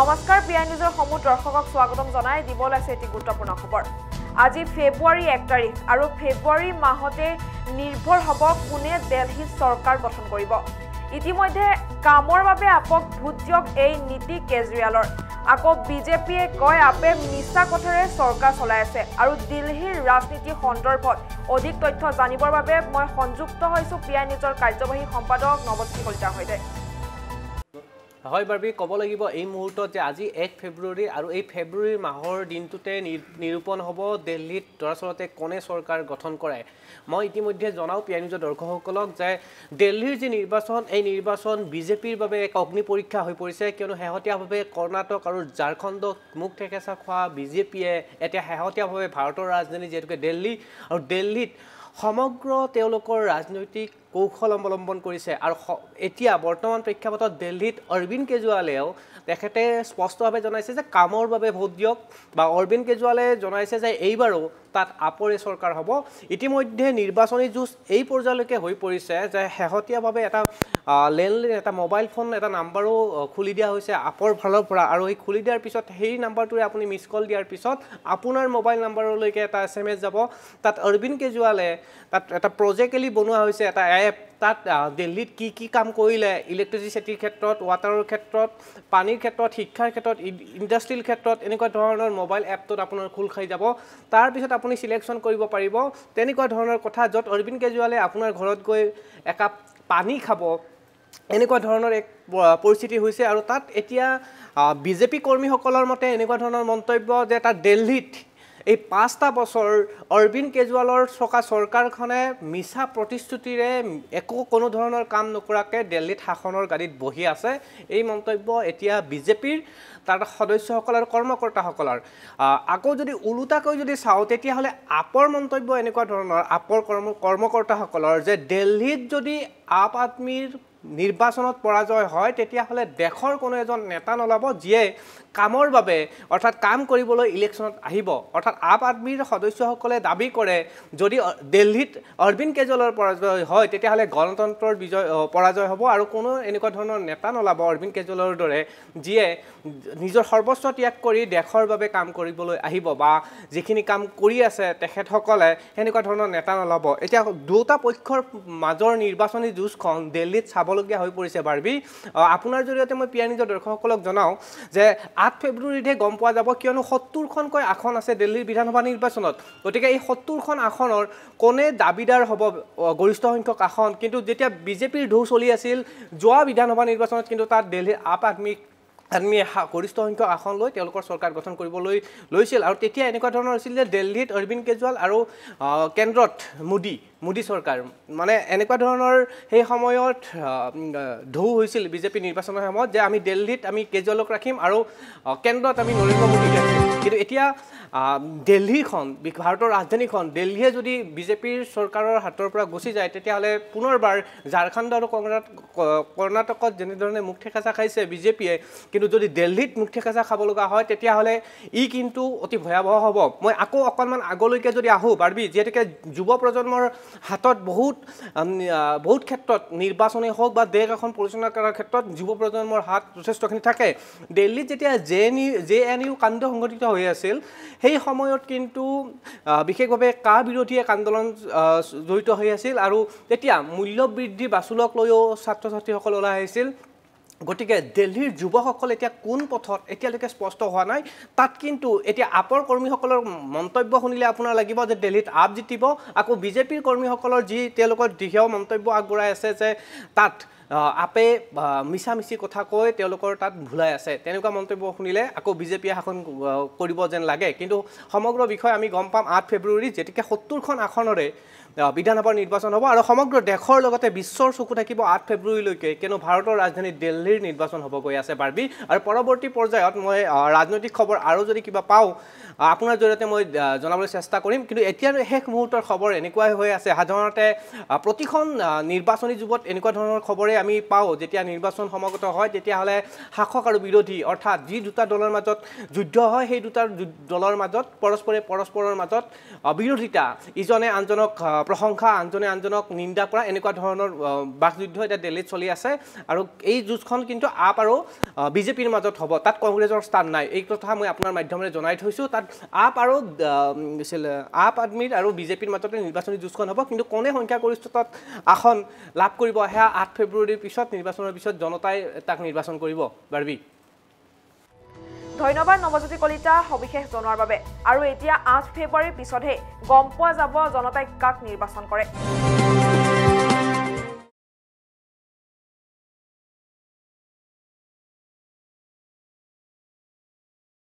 নমস্কাৰ পি আই নিউজৰ সমূহ দৰ্শকক স্বাগতম জনাই দিবলৈ আছে এটি গুৰুত্বপূৰ্ণ খবৰ আজি ফেব্ৰুৱাৰী এক তাৰিখ আৰু ফেব্ৰুৱাৰী মাহতে নিৰ্ভৰ হ'ব কোনে দেলহী চৰকাৰ গঠন কৰিব ইতিমধ্যে কামৰ বাবে আপক ভোট দিয়ক এই নীতি কেজৰিৱালৰ আকৌ বিজেপিয়ে কয় আপে মিছা কথাৰে চৰকাৰ চলাই আছে আৰু দিল্লীৰ ৰাজনীতি সন্দৰ্ভত অধিক তথ্য জানিবৰ বাবে মই সংযুক্ত হৈছোঁ পি আই নিউজৰ কাৰ্যবাহী সম্পাদক নৱজ্যোতি কলিতাৰ সৈতে হয় বাৰ্বি ক'ব লাগিব এই মুহূৰ্তত যে আজি এক ফেব্ৰুৱাৰী আৰু এই ফেব্ৰুৱাৰী মাহৰ দিনটোতে নিৰূপণ হ'ব দিল্লীত দৰাচলতে কোনে চৰকাৰ গঠন কৰে মই ইতিমধ্যে জনাওঁ পি আই নিউজৰ দৰ্শকসকলক যে দিল্লীৰ যি নিৰ্বাচন এই নিৰ্বাচন বিজেপিৰ বাবে এক অগ্নি পৰীক্ষা হৈ পৰিছে কিয়নো শেহতীয়াভাৱে কৰ্ণাটক আৰু ঝাৰখণ্ডক মুখ ঠেকেচা খোৱা বিজেপিয়ে এতিয়া শেহতীয়াভাৱে ভাৰতৰ ৰাজধানী যিহেতুকে দিল্লী আৰু দিল্লীত সমগ্ৰ তেওঁলোকৰ ৰাজনৈতিক কৌশল অৱলম্বন কৰিছে আৰু এতিয়া বৰ্তমান প্ৰেক্ষাপটত দিল্লীত অৰবিন্দ কেজৰিৱালেও তেখেতে স্পষ্টভাৱে জনাইছে যে কামৰ বাবে ভোট দিয়ক বা অৰবিন্দ কেজৰিৱালে জনাইছে যে এইবাৰো তাত আপৰে চৰকাৰ হ'ব ইতিমধ্যে নিৰ্বাচনী যুঁজ এই পৰ্যায়লৈকে হৈ পৰিছে যে শেহতীয়াভাৱে এটা লেণ্ডলাইন এটা মোবাইল ফোন এটা নাম্বাৰো খুলি দিয়া হৈছে আপৰ ফালৰ পৰা আৰু সেই খুলি দিয়াৰ পিছত সেই নাম্বাৰটোৰে আপুনি মিছ কল দিয়াৰ পিছত আপোনাৰ মোবাইল নাম্বাৰলৈকে এটা এছ এম এছ যাব তাত অৰবিন্দ কেজৰিৱালে তাত এটা প্ৰজেক্ট এলি বনোৱা হৈছে এটা এ তাত দিল্লীত কি কি কাম কৰিলে ইলেক্ট্ৰিচিটিৰ ক্ষেত্ৰত ৱাটাৰৰ ক্ষেত্ৰত পানীৰ ক্ষেত্ৰত শিক্ষাৰ ক্ষেত্ৰত ইণ্ডাষ্ট্ৰিয়েল ক্ষেত্ৰত এনেকুৱা ধৰণৰ মোবাইল এপটোত আপোনাৰ খোল খাই যাব তাৰপিছত আপুনি চিলেকশ্যন কৰিব পাৰিব তেনেকুৱা ধৰণৰ কথা য'ত অৰবিন্দ কেজৰিৱালে আপোনাৰ ঘৰত গৈ একাপ পানী খাব এনেকুৱা ধৰণৰ এক পৰিস্থিতি হৈছে আৰু তাত এতিয়া বিজেপি কৰ্মীসকলৰ মতে এনেকুৱা ধৰণৰ মন্তব্য যে তাত দিল্লীত এই পাঁচটা বছৰ অৰবিন্দ কেজৰিৱালৰ থকা চৰকাৰখনে মিছা প্ৰতিশ্ৰুতিৰে একো কোনো ধৰণৰ কাম নকৰাকৈ দিল্লীত শাসনৰ গাড়ীত বহি আছে এই মন্তব্য এতিয়া বিজেপিৰ তাৰ সদস্যসকল আৰু কৰ্মকৰ্তাসকলৰ আকৌ যদি ওলোটাকৈ যদি চাওঁ তেতিয়াহ'লে আপৰ মন্তব্য এনেকুৱা ধৰণৰ আপৰ কৰ্ম কৰ্মকৰ্তাসকলৰ যে দিল্লীত যদি আপ আদমীৰ নিৰ্বাচনত পৰাজয় হয় তেতিয়াহ'লে দেশৰ কোনো এজন নেতা নলব যিয়ে কামৰ বাবে অৰ্থাৎ কাম কৰিবলৈ ইলেকশ্যনত আহিব অৰ্থাৎ আম আদমিৰ সদস্যসকলে দাবী কৰে যদি দিল্লীত অৰবিন্দ কেজৰিৱালৰ পৰাজয় হয় তেতিয়াহ'লে গণতন্ত্ৰৰ বিজয় পৰাজয় হ'ব আৰু কোনো এনেকুৱা ধৰণৰ নেতা নলাব অৰবিন্দ কেজৰিৱালৰ দৰে যিয়ে নিজৰ সৰ্বস্ব ত্যাগ কৰি দেশৰ বাবে কাম কৰিবলৈ আহিব বা যিখিনি কাম কৰি আছে তেখেতসকলে সেনেকুৱা ধৰণৰ নেতা নলব এতিয়া দুয়োটা পক্ষৰ মাজৰ নিৰ্বাচনী যুঁজখন দিল্লীত চাবলৈ হ'বলগীয়া হৈ পৰিছে বাৰ্বি আপোনাৰ জৰিয়তে মই পি আই নিজৰ দৰ্শকসকলক জনাওঁ যে আঠ ফেব্ৰুৱাৰীতহে গম পোৱা যাব কিয়নো সত্তৰখনকৈ আসন আছে দিল্লীৰ বিধানসভা নিৰ্বাচনত গতিকে এই সত্তৰখন আসনৰ কোনে দাবীদাৰ হ'ব গৰিষ্ঠ সংখ্যক আসন কিন্তু যেতিয়া বিজেপিৰ ঢৌ চলি আছিল যোৱা বিধানসভা নিৰ্বাচনত কিন্তু তাত দিল্লীৰ আপ আদমীক আদমীয়ে গৰিষ্ঠ সংখ্যক আসন লৈ তেওঁলোকৰ চৰকাৰ গঠন কৰিবলৈ লৈছিল আৰু তেতিয়া এনেকুৱা ধৰণৰ হৈছিল যে দিল্লীত অৰবিন্দ কেজৰিৱাল আৰু কেন্দ্ৰত মোদী মোদী চৰকাৰ মানে এনেকুৱা ধৰণৰ সেই সময়ত ঢৌ হৈছিল বিজেপি নিৰ্বাচনৰ সময়ত যে আমি দিল্লীত আমি কেজৰিৱালক ৰাখিম আৰু কেন্দ্ৰত আমি নৰেন্দ্ৰ মোদীক ৰাখিম কিন্তু এতিয়া দিল্লীখন ভাৰতৰ ৰাজধানীখন দিল্লীয়ে যদি বিজেপিৰ চৰকাৰৰ হাতৰ পৰা গুচি যায় তেতিয়াহ'লে পুনৰবাৰ ঝাৰখণ্ড আৰু কৰ্ণাটকত যেনেধৰণে মুখ ঠেকেচা খাইছে বিজেপিয়ে কিন্তু যদি দিল্লীত মুখ ঠেকেচা খাব লগা হয় তেতিয়াহ'লে ই কিন্তু অতি ভয়াৱহ হ'ব মই আকৌ অকণমান আগলৈকে যদি আহোঁ বাৰ্বি যিহেতুকে যুৱ প্ৰজন্মৰ হাতত বহুত বহুত ক্ষেত্ৰত নিৰ্বাচনেই হওক বা দেশ এখন পৰিচালনা কৰাৰ ক্ষেত্ৰত যুৱ প্ৰজন্মৰ হাত যথেষ্টখিনি থাকে দিল্লীত যেতিয়া J N U J N U কাণ্ড সংঘটিত হৈ আছিল সেই সময়ত কিন্তু বিশেষভাৱে কা বিৰোধী এক আন্দোলন জড়িত হৈ আছিল আৰু তেতিয়া মূল্য বৃদ্ধি বাচুলক লৈও ছাত্ৰ ছাত্ৰীসকল ওলাই আহিছিল গতিকে দিল্লীৰ যুৱকসকল এতিয়া কোন পথত এতিয়ালৈকে স্পষ্ট হোৱা নাই তাত কিন্তু এতিয়া আপৰ কৰ্মীসকলৰ মন্তব্য শুনিলে আপোনাৰ লাগিব যে দিল্লীত আপ জিতিব আকৌ বিজেপিৰ কৰ্মীসকলৰ যি তেওঁলোকৰ দৃঢ় মন্তব্য আগবঢ়াই আছে যে তাত আপে মিছা মিছি কথা কৈ তেওঁলোকৰ তাত ভুলাই আছে তেনেকুৱা মন্তব্য শুনিলে আকৌ বিজেপিয়ে শাসন কৰিব যেন লাগে কিন্তু সমগ্ৰ বিষয়ে আমি গম পাম আঠ ফেব্ৰুৱাৰী যেতিয়া সত্তৰখন আসনৰে বিধানসভাৰ নিৰ্বাচন হ'ব আৰু সমগ্ৰ দেশৰ লগতে বিশ্বৰ চকু থাকিব আঠ ফেব্ৰুৱাৰীলৈকে কিয়নো ভাৰতৰ ৰাজধানী দিল্লীৰ নিৰ্বাচন হ'ব গৈ আছে বাৰ্বি আৰু পৰৱৰ্তী পৰ্যায়ত মই ৰাজনৈতিক খবৰ আৰু যদি কিবা পাওঁ আপোনাৰ জৰিয়তে মই জনাবলৈ চেষ্টা কৰিম কিন্তু এতিয়াৰ শেষ মুহূৰ্তৰ খবৰ এনেকুৱাই হৈ আছে সাধাৰণতে প্ৰতিখন নিৰ্বাচনী যুগত এনেকুৱা ধৰণৰ খবৰে আমি পাওঁ যেতিয়া নিৰ্বাচন সমাগত হয় তেতিয়াহ'লে শাসক আৰু বিৰোধী অৰ্থাৎ যি দুটা দলৰ মাজত যুদ্ধ হয় সেই দুটা দলৰ মাজত পৰস্পৰে পৰস্পৰৰ মাজত বিৰোধিতা ইজনে আনজনক প্ৰশংসা আনজনে আনজনক নিন্দা কৰা এনেকুৱা ধৰণৰ বাকযুদ্ধ এতিয়া দিল্লীত চলি আছে আৰু এই যুঁজখন কিন্তু আপ আৰু বিজেপিৰ মাজত হ'ব তাত কংগ্ৰেছৰ স্থান নাই এই কথা মই আপোনাৰ মাধ্যমেৰে জনাই থৈছোঁ তাত আপ আৰু আপ আদমিৰ আৰু বিজেপিৰ মাজতে নিৰ্বাচনী যুঁজখন হ'ব কিন্তু কোনে সংখ্যাগৰিষ্ঠতাত আসন লাভ কৰিব সেয়া আঠ ফেব্ৰুৱাৰীৰ পিছত নিৰ্বাচনৰ পিছত জনতাই তাক নিৰ্বাচন কৰিব বাৰ্বি ধন্যবাদ নৱজ্যোতি কলিতা সবিশেষ জনোৱাৰ বাবে আৰু এতিয়া আঠ ফেব্ৰুৱাৰীৰ পিছতহে গম পোৱা যাব জনতাই কাক নিৰ্বাচন কৰে